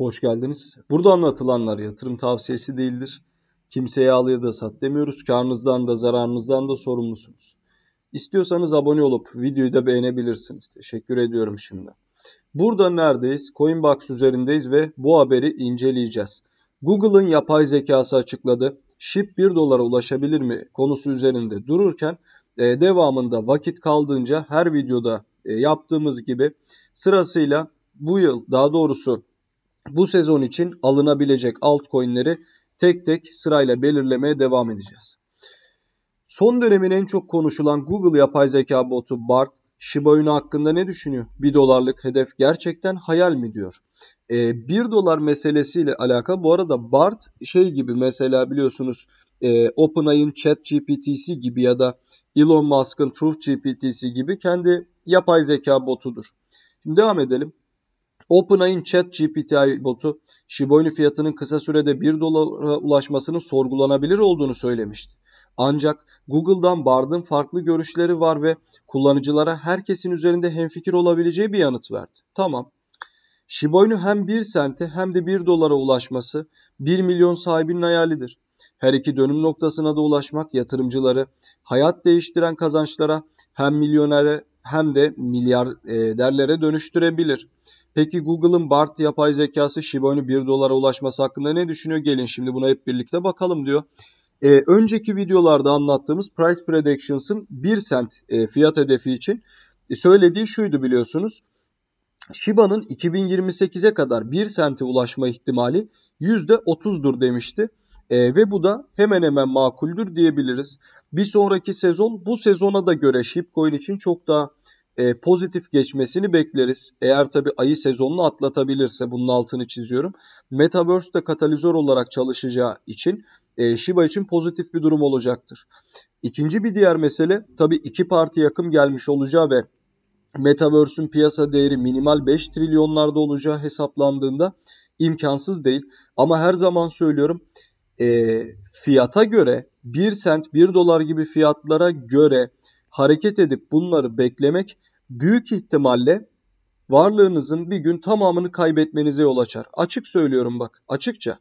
Hoş geldiniz. Burada anlatılanlar yatırım tavsiyesi değildir. Kimseye al ya da sat demiyoruz. Karnınızdan da zararınızdan da sorumlusunuz. İstiyorsanız abone olup videoyu da beğenebilirsiniz. Teşekkür ediyorum şimdi. Burada neredeyiz? Coinbox üzerindeyiz ve bu haberi inceleyeceğiz. Google'ın yapay zekası açıkladı. Ship 1 dolara ulaşabilir mi konusu üzerinde dururken e, devamında vakit kaldığınca her videoda e, yaptığımız gibi sırasıyla bu yıl daha doğrusu bu sezon için alınabilecek altcoin'leri tek tek sırayla belirlemeye devam edeceğiz. Son dönemin en çok konuşulan Google yapay zeka botu BART, Shiba Inu hakkında ne düşünüyor? 1 dolarlık hedef gerçekten hayal mi diyor? E, ee, 1 dolar meselesiyle alakalı bu arada BART şey gibi mesela biliyorsunuz e, OpenAI'ın Chat GPT'si gibi ya da Elon Musk'ın Truth GPT'si gibi kendi yapay zeka botudur. Şimdi devam edelim. OpenAI'nin Chat GPT botu Shiba Inu fiyatının kısa sürede 1 dolara ulaşmasının sorgulanabilir olduğunu söylemişti. Ancak Google'dan Bard'ın farklı görüşleri var ve kullanıcılara herkesin üzerinde hemfikir olabileceği bir yanıt verdi. Tamam. Shiba Inu hem 1 sente hem de 1 dolara ulaşması 1 milyon sahibinin hayalidir. Her iki dönüm noktasına da ulaşmak yatırımcıları hayat değiştiren kazançlara hem milyonere hem de milyarderlere dönüştürebilir. Peki Google'ın BART yapay zekası Shiba Inu 1 dolara ulaşması hakkında ne düşünüyor? Gelin şimdi buna hep birlikte bakalım diyor. E, önceki videolarda anlattığımız Price Predictions'ın 1 cent e, fiyat hedefi için e, söylediği şuydu biliyorsunuz. Shiba'nın 2028'e kadar 1 sente ulaşma ihtimali %30'dur demişti. E, ve bu da hemen hemen makuldür diyebiliriz. Bir sonraki sezon bu sezona da göre Shipcoin için çok daha e, pozitif geçmesini bekleriz. Eğer tabii ayı sezonunu atlatabilirse bunun altını çiziyorum. Metaverse de katalizör olarak çalışacağı için e, Shiba için pozitif bir durum olacaktır. İkinci bir diğer mesele tabii iki parti yakın gelmiş olacağı ve Metaverse'ün piyasa değeri minimal 5 trilyonlarda olacağı hesaplandığında imkansız değil. Ama her zaman söylüyorum e, fiyata göre 1 sent 1 dolar gibi fiyatlara göre hareket edip bunları beklemek büyük ihtimalle varlığınızın bir gün tamamını kaybetmenize yol açar. Açık söylüyorum bak açıkça.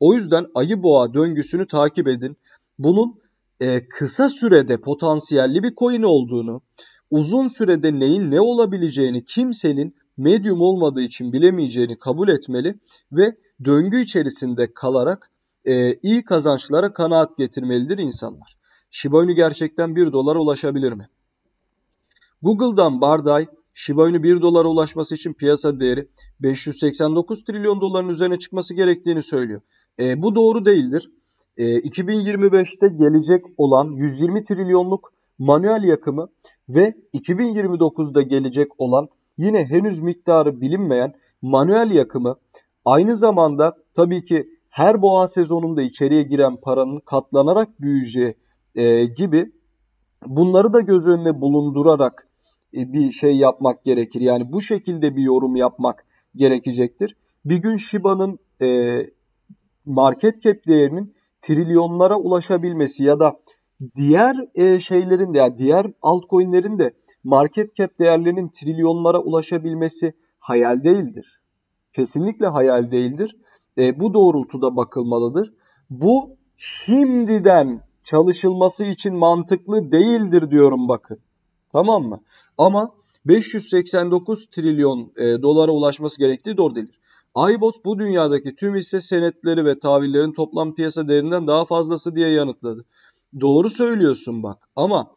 O yüzden ayı boğa döngüsünü takip edin. Bunun e, kısa sürede potansiyelli bir coin olduğunu, uzun sürede neyin ne olabileceğini kimsenin medium olmadığı için bilemeyeceğini kabul etmeli ve döngü içerisinde kalarak e, iyi kazançlara kanaat getirmelidir insanlar. Shiba Inu gerçekten 1 dolar ulaşabilir mi? Google'dan Bardai, Shiba Inu 1 dolara ulaşması için piyasa değeri 589 trilyon doların üzerine çıkması gerektiğini söylüyor. E, bu doğru değildir. E, 2025'te gelecek olan 120 trilyonluk manuel yakımı ve 2029'da gelecek olan yine henüz miktarı bilinmeyen manuel yakımı aynı zamanda tabii ki her boğa sezonunda içeriye giren paranın katlanarak büyüyeceği e, gibi bunları da göz önüne bulundurarak e, bir şey yapmak gerekir. Yani bu şekilde bir yorum yapmak gerekecektir. Bir gün Shiba'nın e, market cap değerinin trilyonlara ulaşabilmesi ya da diğer e, şeylerin de yani diğer altcoin'lerin de market cap değerlerinin trilyonlara ulaşabilmesi hayal değildir. Kesinlikle hayal değildir. E, bu doğrultuda bakılmalıdır. Bu şimdiden çalışılması için mantıklı değildir diyorum bakın. Tamam mı? Ama 589 trilyon e, dolara ulaşması gerektiği doğru değildir. iBoss bu dünyadaki tüm hisse senetleri ve tahvillerin toplam piyasa değerinden daha fazlası diye yanıtladı. Doğru söylüyorsun bak ama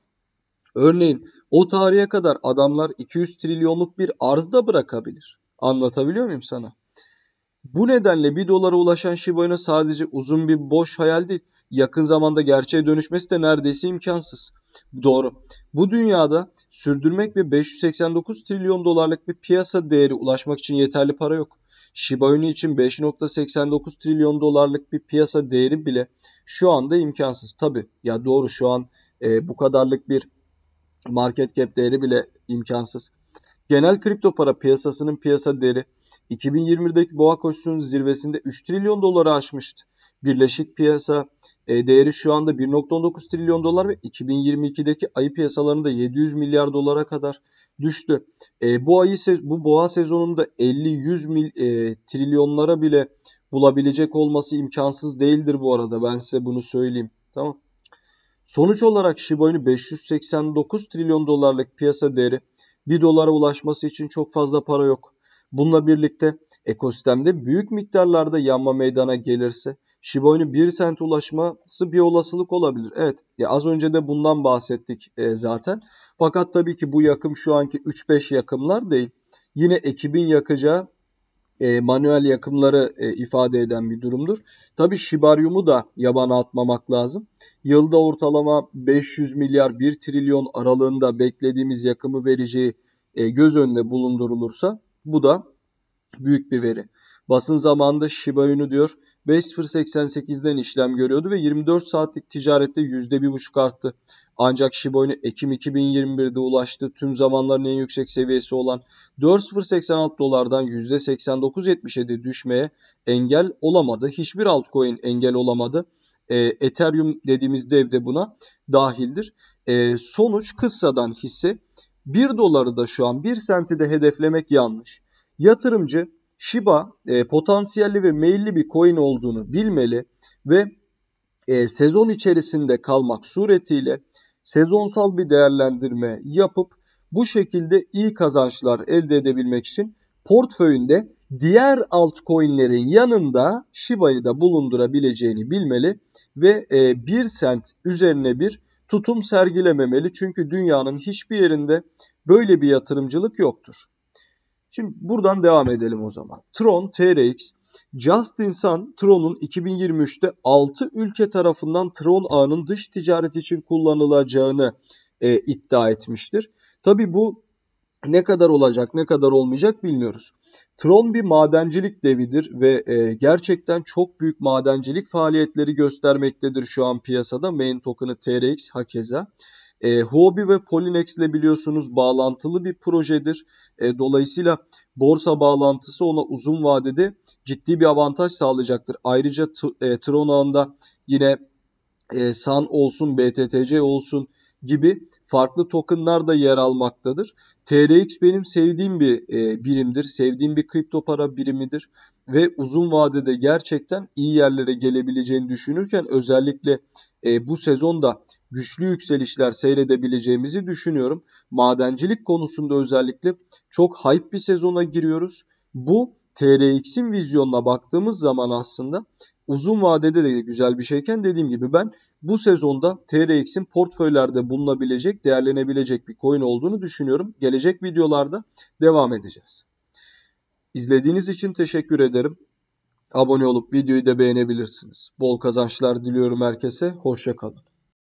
örneğin o tarihe kadar adamlar 200 trilyonluk bir arz da bırakabilir. Anlatabiliyor muyum sana? Bu nedenle 1 dolara ulaşan Shiba Inu sadece uzun bir boş hayal değil yakın zamanda gerçeğe dönüşmesi de neredeyse imkansız. Doğru. Bu dünyada sürdürmek ve 589 trilyon dolarlık bir piyasa değeri ulaşmak için yeterli para yok. Shiba Inu için 5.89 trilyon dolarlık bir piyasa değeri bile şu anda imkansız. Tabi ya doğru şu an e, bu kadarlık bir market cap değeri bile imkansız. Genel kripto para piyasasının piyasa değeri 2020'deki boğa koşusunun zirvesinde 3 trilyon doları aşmıştı. Birleşik piyasa e, değeri şu anda 1.19 trilyon dolar ve 2022'deki ayı piyasalarında 700 milyar dolara kadar düştü. E, bu ayı bu boğa sezonunda 50-100 mil, e, trilyonlara bile bulabilecek olması imkansız değildir bu arada. Ben size bunu söyleyeyim. Tamam. Sonuç olarak Shiba Inu 589 trilyon dolarlık piyasa değeri 1 dolara ulaşması için çok fazla para yok. Bununla birlikte ekosistemde büyük miktarlarda yanma meydana gelirse Shiba Inu 1 sente ulaşması bir olasılık olabilir. Evet ya az önce de bundan bahsettik e, zaten. Fakat tabii ki bu yakım şu anki 3-5 yakımlar değil. Yine ekibin yakacağı e, manuel yakımları e, ifade eden bir durumdur. Tabii şibaryumu da yabana atmamak lazım. Yılda ortalama 500 milyar 1 trilyon aralığında beklediğimiz yakımı vereceği e, göz önüne bulundurulursa bu da büyük bir veri. Basın zamanında Shiba Inu diyor 5.088'den işlem görüyordu ve 24 saatlik ticarette %1.5 arttı. Ancak Shiba Ekim 2021'de ulaştı. Tüm zamanların en yüksek seviyesi olan 4.086 dolardan %89.77 düşmeye engel olamadı. Hiçbir altcoin engel olamadı. E, Ethereum dediğimiz dev de buna dahildir. E, sonuç kıssadan hisse 1 doları da şu an 1 senti de hedeflemek yanlış. Yatırımcı Shiba e, potansiyelli ve meyilli bir coin olduğunu bilmeli ve e, sezon içerisinde kalmak suretiyle sezonsal bir değerlendirme yapıp bu şekilde iyi kazançlar elde edebilmek için portföyünde diğer altcoin'lerin yanında Shiba'yı da bulundurabileceğini bilmeli ve e, 1 sent üzerine bir tutum sergilememeli. Çünkü dünyanın hiçbir yerinde böyle bir yatırımcılık yoktur. Şimdi buradan devam edelim o zaman. Tron TRX Justin Sun Tron'un 2023'te 6 ülke tarafından Tron ağının dış ticaret için kullanılacağını e, iddia etmiştir. Tabi bu ne kadar olacak ne kadar olmayacak bilmiyoruz. Tron bir madencilik devidir ve e, gerçekten çok büyük madencilik faaliyetleri göstermektedir şu an piyasada. Main token'ı TRX hakeza. E, Huobi ve Polinex ile biliyorsunuz bağlantılı bir projedir. E, dolayısıyla borsa bağlantısı ona uzun vadede ciddi bir avantaj sağlayacaktır. Ayrıca e, Tron ağında yine e, San olsun, BTTC olsun, gibi farklı tokenlar da yer almaktadır. TRX benim sevdiğim bir e, birimdir. Sevdiğim bir kripto para birimidir ve uzun vadede gerçekten iyi yerlere gelebileceğini düşünürken özellikle e, bu sezonda güçlü yükselişler seyredebileceğimizi düşünüyorum. Madencilik konusunda özellikle çok hype bir sezona giriyoruz. Bu TRX'in vizyonuna baktığımız zaman aslında uzun vadede de güzel bir şeyken dediğim gibi ben bu sezonda TRX'in portföylerde bulunabilecek, değerlenebilecek bir coin olduğunu düşünüyorum. Gelecek videolarda devam edeceğiz. İzlediğiniz için teşekkür ederim. Abone olup videoyu da beğenebilirsiniz. Bol kazançlar diliyorum herkese. Hoşçakalın.